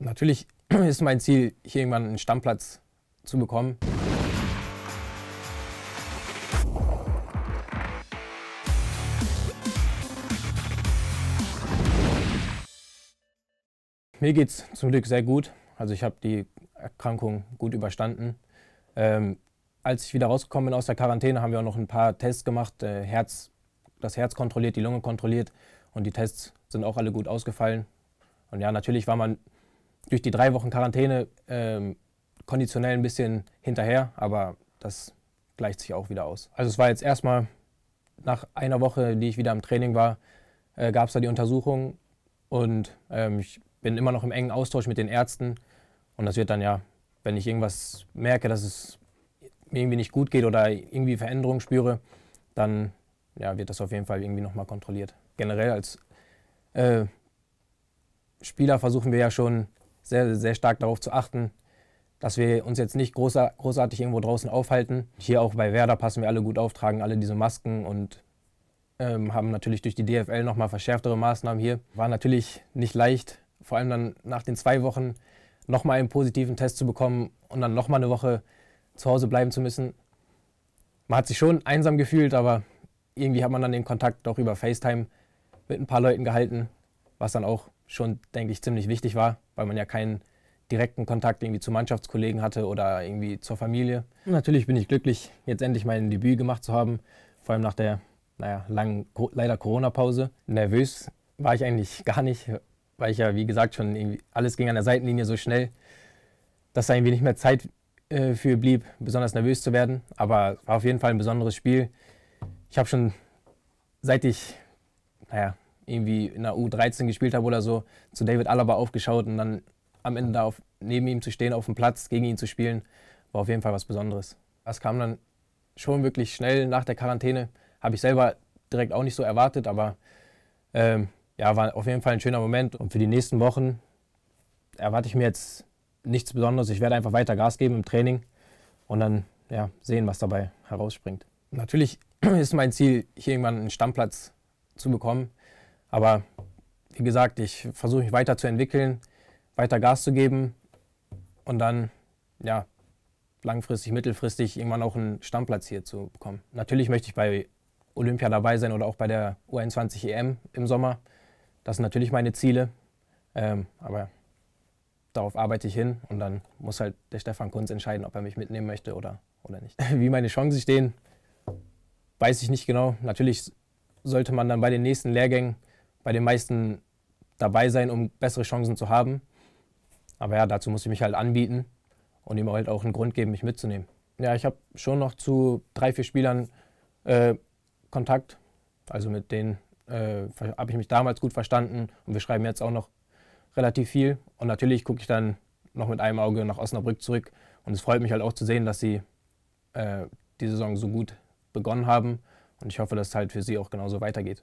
Natürlich ist mein Ziel, hier irgendwann einen Stammplatz zu bekommen. Mir geht es zum Glück sehr gut. Also ich habe die Erkrankung gut überstanden. Ähm, als ich wieder rausgekommen bin aus der Quarantäne, haben wir auch noch ein paar Tests gemacht. Äh, Herz, das Herz kontrolliert, die Lunge kontrolliert und die Tests sind auch alle gut ausgefallen. Und ja, natürlich war man durch die drei Wochen Quarantäne ähm, konditionell ein bisschen hinterher, aber das gleicht sich auch wieder aus. Also es war jetzt erstmal nach einer Woche, die ich wieder im Training war, äh, gab es da die Untersuchung und ähm, ich bin immer noch im engen Austausch mit den Ärzten und das wird dann ja, wenn ich irgendwas merke, dass es mir irgendwie nicht gut geht oder irgendwie Veränderungen spüre, dann ja, wird das auf jeden Fall irgendwie nochmal kontrolliert. Generell als äh, Spieler versuchen wir ja schon sehr, sehr stark darauf zu achten, dass wir uns jetzt nicht großer, großartig irgendwo draußen aufhalten. Hier auch bei Werder passen wir alle gut auf, tragen alle diese Masken und ähm, haben natürlich durch die DFL nochmal verschärftere Maßnahmen hier. War natürlich nicht leicht, vor allem dann nach den zwei Wochen nochmal einen positiven Test zu bekommen und dann nochmal eine Woche zu Hause bleiben zu müssen. Man hat sich schon einsam gefühlt, aber irgendwie hat man dann den Kontakt auch über FaceTime mit ein paar Leuten gehalten, was dann auch schon, denke ich, ziemlich wichtig war, weil man ja keinen direkten Kontakt irgendwie zu Mannschaftskollegen hatte oder irgendwie zur Familie. Und natürlich bin ich glücklich, jetzt endlich mein Debüt gemacht zu haben, vor allem nach der naja, langen, leider Corona-Pause. Nervös war ich eigentlich gar nicht, weil ich ja, wie gesagt, schon irgendwie alles ging an der Seitenlinie so schnell, dass da irgendwie nicht mehr Zeit äh, für blieb, besonders nervös zu werden. Aber war auf jeden Fall ein besonderes Spiel. Ich habe schon, seit ich, naja, irgendwie in der U13 gespielt habe oder so, zu David Alaba aufgeschaut und dann am Ende da auf, neben ihm zu stehen, auf dem Platz, gegen ihn zu spielen, war auf jeden Fall was Besonderes. Das kam dann schon wirklich schnell nach der Quarantäne. Habe ich selber direkt auch nicht so erwartet, aber ähm, ja, war auf jeden Fall ein schöner Moment. Und für die nächsten Wochen erwarte ich mir jetzt nichts Besonderes. Ich werde einfach weiter Gas geben im Training und dann ja, sehen, was dabei herausspringt. Natürlich ist mein Ziel, hier irgendwann einen Stammplatz zu bekommen. Aber wie gesagt, ich versuche mich weiter zu entwickeln, weiter Gas zu geben und dann, ja, langfristig, mittelfristig irgendwann auch einen Stammplatz hier zu bekommen. Natürlich möchte ich bei Olympia dabei sein oder auch bei der U21 EM e im Sommer. Das sind natürlich meine Ziele, ähm, aber darauf arbeite ich hin und dann muss halt der Stefan Kunz entscheiden, ob er mich mitnehmen möchte oder, oder nicht. Wie meine Chancen stehen, weiß ich nicht genau. Natürlich sollte man dann bei den nächsten Lehrgängen bei den meisten dabei sein, um bessere Chancen zu haben. Aber ja, dazu muss ich mich halt anbieten und ihm halt auch einen Grund geben, mich mitzunehmen. Ja, ich habe schon noch zu drei, vier Spielern äh, Kontakt. Also mit denen äh, habe ich mich damals gut verstanden und wir schreiben jetzt auch noch relativ viel. Und natürlich gucke ich dann noch mit einem Auge nach Osnabrück zurück. Und es freut mich halt auch zu sehen, dass sie äh, die Saison so gut begonnen haben. Und ich hoffe, dass es halt für sie auch genauso weitergeht.